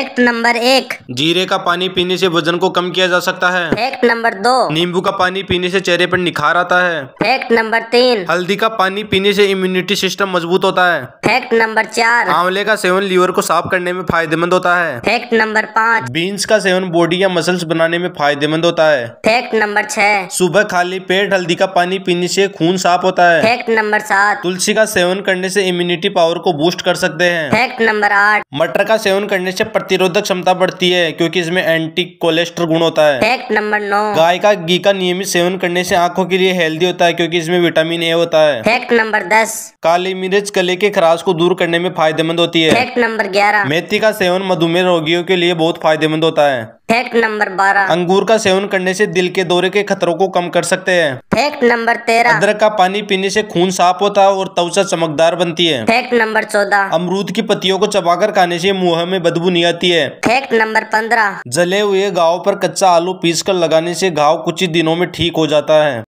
fact number एक जीरे का पानी पीने से वजन को कम किया जा सकता है फैक्ट नंबर दो नींबू का पानी पीने से चेहरे पर निखार आता है फैक्ट नंबर तीन हल्दी का पानी पीने से इम्यूनिटी सिस्टम मजबूत होता है फैक्ट नंबर चार आंवले का सेवन लीवर को साफ करने में फायदेमंद होता है फैक्ट नंबर पाँच बीन्स का सेवन बॉडी या मसल्स बनाने में फायदेमंद होता है फैक्ट नंबर छह सुबह खाली पेट हल्दी का पानी पीने से खून साफ होता है फैक्ट नंबर सात तुलसी का सेवन करने से इम्यूनिटी पावर को बूस्ट कर सकते हैं फैक्ट नंबर आठ मटर का सेवन करने से प्रतिरोधक क्षमता बढ़ती है क्योंकि इसमें एंटी कोलेस्ट्रोल गुण होता है फैक्ट नंबर नौ गाय का घी का नियमित सेवन करने से आंखों के लिए हेल्दी होता है क्योंकि इसमें विटामिन ए होता है फैक्ट नंबर दस काली मिर्च गले के खराश को दूर करने में फायदेमंद होती है फैक्ट नंबर ग्यारह मेथी का सेवन मधुमेह रोगियों के लिए बहुत फायदेमंद होता है फैक्ट नंबर बारह अंगूर का सेवन करने से दिल के दौरे के खतरों को कम कर सकते हैं फैक्ट नंबर तेरह अदरक का पानी पीने से खून साफ होता है और त्वचा चमकदार बनती है फैक्ट नंबर चौदह अमरूद की पत्तियों को चबाकर खाने से मुंह में बदबू नहीं आती है फैक्ट नंबर पंद्रह जले हुए गाँव पर कच्चा आलू पीस कर लगाने से घाव कुछ ही दिनों में ठीक हो जाता है